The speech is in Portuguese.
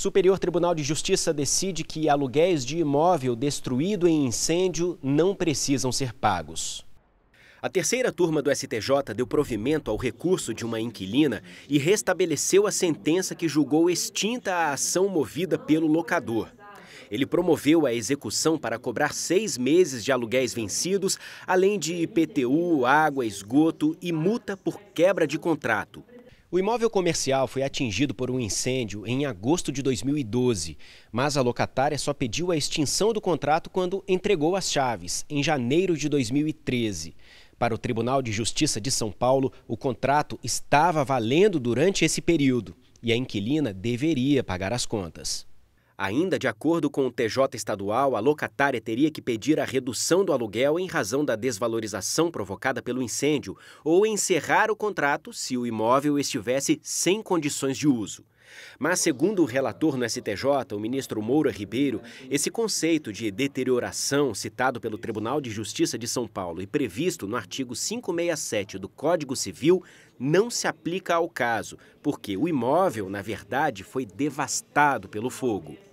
Superior Tribunal de Justiça decide que aluguéis de imóvel destruído em incêndio não precisam ser pagos. A terceira turma do STJ deu provimento ao recurso de uma inquilina e restabeleceu a sentença que julgou extinta a ação movida pelo locador. Ele promoveu a execução para cobrar seis meses de aluguéis vencidos, além de IPTU, água, esgoto e multa por quebra de contrato. O imóvel comercial foi atingido por um incêndio em agosto de 2012, mas a locatária só pediu a extinção do contrato quando entregou as chaves, em janeiro de 2013. Para o Tribunal de Justiça de São Paulo, o contrato estava valendo durante esse período e a inquilina deveria pagar as contas. Ainda de acordo com o TJ estadual, a locatária teria que pedir a redução do aluguel em razão da desvalorização provocada pelo incêndio ou encerrar o contrato se o imóvel estivesse sem condições de uso. Mas, segundo o relator no STJ, o ministro Moura Ribeiro, esse conceito de deterioração citado pelo Tribunal de Justiça de São Paulo e previsto no artigo 567 do Código Civil não se aplica ao caso, porque o imóvel, na verdade, foi devastado pelo fogo.